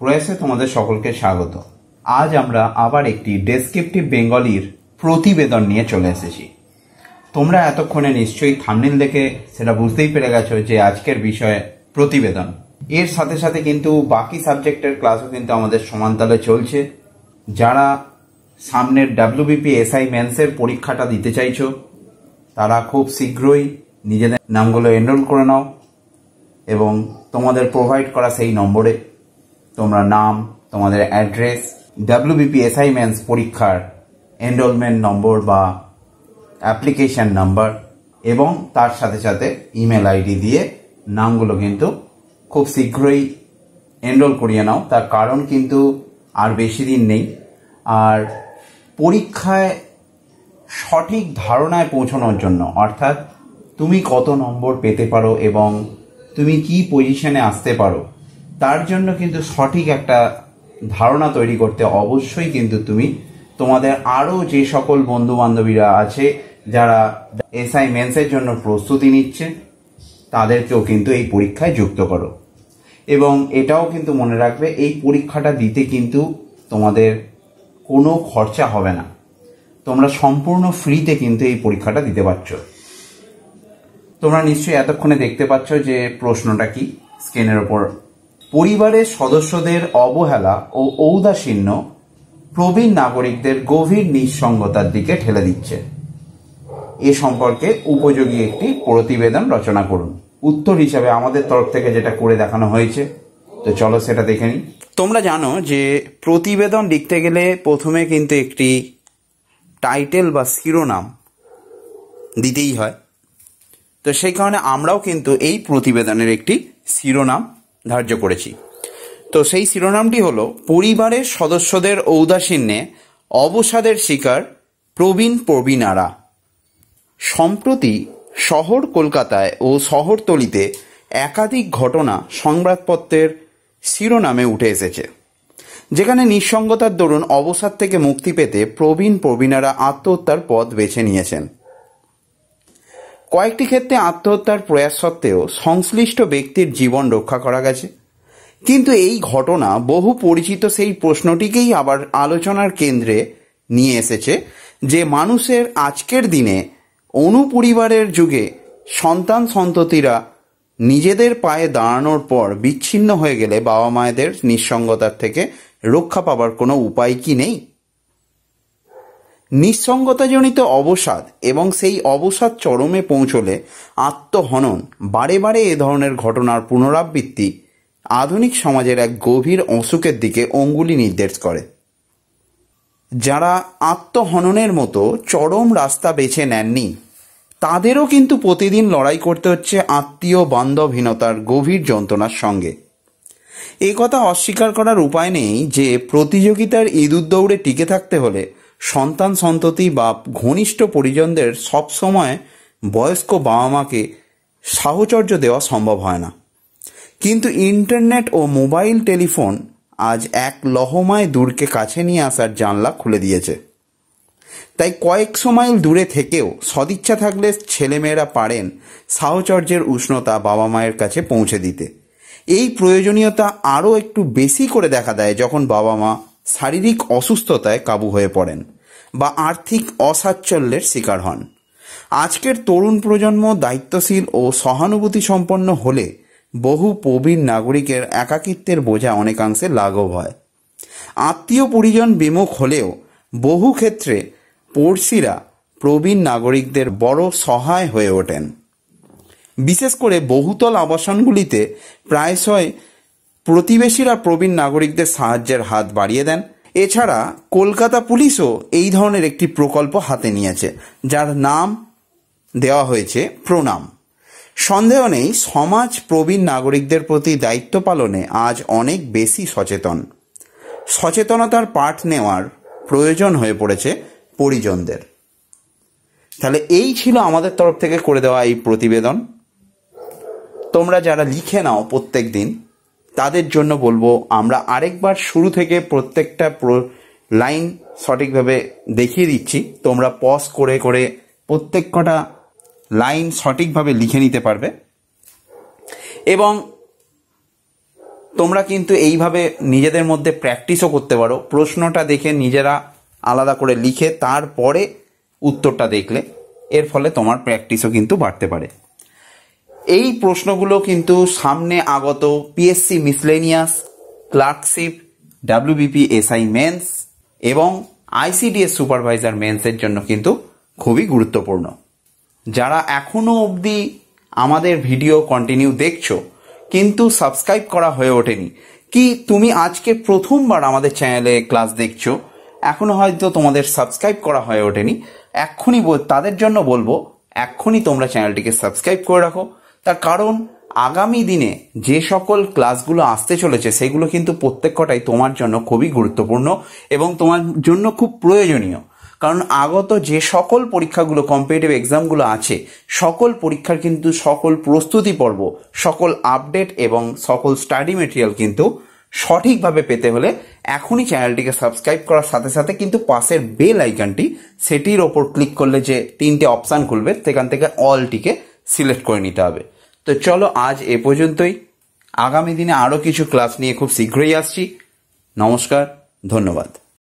ক্রয়াসে তোমাদের সকলকে স্বাগত আজ আমরা আবার একটি ডেসক্রিপটিভ বেঙ্গলির প্রতিবেদন নিয়ে চলে এসেছি তোমরা এতক্ষণে নিশ্চয়ই থামনিল দেখে সেটা বুঝতেই পেরে গেছো যে আজকের বিষয়ে প্রতিবেদন এর সাথে সাথে কিন্তু বাকি সাবজেক্টের ক্লাসও কিন্তু আমাদের সমান্তালে চলছে যারা সামনের ডাব্লিউবিপি এসআই মেন্সের পরীক্ষাটা দিতে চাইছো তারা খুব শীঘ্রই নিজেদের নামগুলো এনরোল করে নাও এবং তোমাদের প্রোভাইড করা সেই নম্বরে তোমরা নাম তোমাদের অ্যাড্রেস ডাব্লিউবিপিএসআই অ্যাসাইনমেন্টস পরীক্ষার এনরোলমেন্ট নম্বর বা অ্যাপ্লিকেশান নাম্বার এবং তার সাথে সাথে ইমেল আইডি দিয়ে নামগুলো কিন্তু খুব শীঘ্রই এনরোল করিয়ে নাও তার কারণ কিন্তু আর বেশি দিন নেই আর পরীক্ষায় সঠিক ধারণায় পৌঁছানোর জন্য অর্থাৎ তুমি কত নম্বর পেতে পারো এবং তুমি কি পজিশনে আসতে পারো তার জন্য কিন্তু সঠিক একটা ধারণা তৈরি করতে অবশ্যই কিন্তু তুমি তোমাদের আরও যে সকল বন্ধু বান্ধবীরা আছে যারা এসআই মেন্সের জন্য প্রস্তুতি নিচ্ছে তাদেরকেও কিন্তু এই পরীক্ষায় যুক্ত করো এবং এটাও কিন্তু মনে রাখবে এই পরীক্ষাটা দিতে কিন্তু তোমাদের কোনো খরচা হবে না তোমরা সম্পূর্ণ ফ্রিতে কিন্তু এই পরীক্ষাটা দিতে পারছো তোমরা নিশ্চয়ই এতক্ষণে দেখতে পাচ্ছ যে প্রশ্নটা কি স্ক্রিনের ওপর পরিবারের সদস্যদের অবহেলা ও ঔদাসীন্য প্রবীণ নাগরিকদের গভীর নিঃসঙ্গতার দিকে ঠেলে দিচ্ছে এ সম্পর্কে উপযোগী একটি প্রতিবেদন রচনা করুন উত্তর হিসাবে আমাদের তরফ থেকে যেটা করে দেখানো হয়েছে তো চলো সেটা দেখে নিই তোমরা জানো যে প্রতিবেদন লিখতে গেলে প্রথমে কিন্তু একটি টাইটেল বা শিরোনাম দিতেই হয় তো সেই কারণে আমরাও কিন্তু এই প্রতিবেদনের একটি শিরোনাম ধার্য করেছি তো সেই শিরোনামটি হলো পরিবারের সদস্যদের ঔদাসীন্যে অবসাদের শিকার প্রবীণ প্রবীণারা সম্প্রতি শহর কলকাতায় ও শহরতলিতে একাধিক ঘটনা সংবাদপত্রের শিরোনামে উঠে এসেছে যেখানে নিঃসঙ্গতার দরুন অবসাদ থেকে মুক্তি পেতে প্রবীণ প্রবীণারা আত্মহত্যার পথ বেছে নিয়েছেন কয়েকটি ক্ষেত্রে আত্মহত্যার প্রয়াস সত্ত্বেও সংশ্লিষ্ট ব্যক্তির জীবন রক্ষা করা গেছে কিন্তু এই ঘটনা বহু পরিচিত সেই প্রশ্নটিকেই আবার আলোচনার কেন্দ্রে নিয়ে এসেছে যে মানুষের আজকের দিনে অনুপরিবারের যুগে সন্তান সন্ততিরা নিজেদের পায়ে দাঁড়ানোর পর বিচ্ছিন্ন হয়ে গেলে বাবা মায়েদের নিঃসঙ্গতার থেকে রক্ষা পাবার কোনো উপায় কি নেই নিঃসঙ্গতাজনিত অবসাদ এবং সেই অবসাদ চরমে পৌঁছলে আত্মহনন বারে বারে এ ধরনের ঘটনার পুনরাবৃত্তি আধুনিক সমাজের এক গভীর অসুখের দিকে অঙ্গুলি নির্দেশ করে যারা আত্মহননের মতো চরম রাস্তা বেছে নেননি তাদেরও কিন্তু প্রতিদিন লড়াই করতে হচ্ছে আত্মীয় বান্ধবহীনতার গভীর যন্ত্রণার সঙ্গে এ কথা অস্বীকার করার উপায় নেই যে প্রতিযোগিতার ইঁদুর দৌড়ে টিকে থাকতে হলে সন্তান সন্ততি বা ঘনিষ্ঠ পরিজনদের সবসময় বয়স্ক বাবা মাকে সাহচর্য দেওয়া সম্ভব হয় না কিন্তু ইন্টারনেট ও মোবাইল টেলিফোন আজ এক লহমায় দূরকে কাছে নিয়ে আসার জানলা খুলে দিয়েছে তাই কয়েকশো মাইল দূরে থেকেও সদিচ্ছা থাকলে ছেলেমেয়েরা পারেন সাহচর্যের উষ্ণতা বাবা মায়ের কাছে পৌঁছে দিতে এই প্রয়োজনীয়তা আরও একটু বেশি করে দেখা দেয় যখন বাবা মা শারীরিক অসুস্থতায় কাবু হয়ে পড়েন বা আর্থিক অসাচ্ছল্যের শিকার হন আজকের তরুণ প্রজন্ম দায়িত্বশীল ও সহানুভূতি সম্পন্ন হলে বহু প্রবীণ নাগরিকের একাকিত্বের বোঝা অনেকাংশে লাঘব হয় আত্মীয় পরিজন বিমুখ হলেও বহু ক্ষেত্রে পড়শিরা প্রবীণ নাগরিকদের বড় সহায় হয়ে ওঠেন বিশেষ করে বহুতল আবাসনগুলিতে প্রায়শই প্রতিবেশীরা প্রবীণ নাগরিকদের সাহায্যের হাত বাড়িয়ে দেন এছাড়া কলকাতা পুলিশও এই ধরনের একটি প্রকল্প হাতে নিয়েছে যার নাম দেওয়া হয়েছে প্রণাম সন্দেহ নেই সমাজ প্রবীণ নাগরিকদের প্রতি দায়িত্ব পালনে আজ অনেক বেশি সচেতন সচেতনতার পাঠ নেওয়ার প্রয়োজন হয়ে পড়েছে পরিজনদের তাহলে এই ছিল আমাদের তরফ থেকে করে দেওয়া এই প্রতিবেদন তোমরা যারা লিখে নাও প্রত্যেক দিন তাদের জন্য বলবো আমরা আরেকবার শুরু থেকে প্রত্যেকটা লাইন সঠিকভাবে দেখিয়ে দিচ্ছি তোমরা পজ করে করে প্রত্যেক কটা লাইন সঠিকভাবে লিখে নিতে পারবে এবং তোমরা কিন্তু এইভাবে নিজেদের মধ্যে প্র্যাকটিসও করতে পারো প্রশ্নটা দেখে নিজেরা আলাদা করে লিখে তারপরে উত্তরটা দেখলে এর ফলে তোমার প্র্যাকটিসও কিন্তু বাড়তে পারে এই প্রশ্নগুলো কিন্তু সামনে আগত PSC miscellaneous clerkship WBP SI mains এবং আইসিডিএস সুপারভাইজার মেন্সের জন্য কিন্তু খুবই গুরুত্বপূর্ণ যারা এখনও অবধি আমাদের ভিডিও কন্টিনিউ দেখছো কিন্তু সাবস্ক্রাইব করা হয়ে ওঠেনি কি তুমি আজকে প্রথমবার আমাদের চ্যানেলে ক্লাস দেখছো এখনো হয়তো তোমাদের সাবস্ক্রাইব করা হয়ে ওঠেনি এক্ষুনি তাদের জন্য বলবো এক্ষুনি তোমরা চ্যানেলটিকে সাবস্ক্রাইব করে রাখো তার কারণ আগামী দিনে যে সকল ক্লাসগুলো আসতে চলেছে সেগুলো কিন্তু প্রত্যেক কটাই তোমার জন্য খুবই গুরুত্বপূর্ণ এবং তোমার জন্য খুব প্রয়োজনীয় কারণ আগত যে সকল পরীক্ষাগুলো কম্পিটিটিভ এক্সামগুলো আছে সকল পরীক্ষার কিন্তু সকল প্রস্তুতি পর্ব সকল আপডেট এবং সকল স্টাডি মেটেরিয়াল কিন্তু সঠিকভাবে পেতে হলে এখনই চ্যানেলটিকে সাবস্ক্রাইব করার সাথে সাথে কিন্তু পাশের বেল আইকনটি সেটির ওপর ক্লিক করলে যে তিনটে অপশান খুলবে সেখান থেকে অলটিকে সিলেক্ট করে নিতে হবে তো চলো আজ এ পর্যন্তই আগামী দিনে আরও কিছু ক্লাস নিয়ে খুব শীঘ্রই আসছি নমস্কার ধন্যবাদ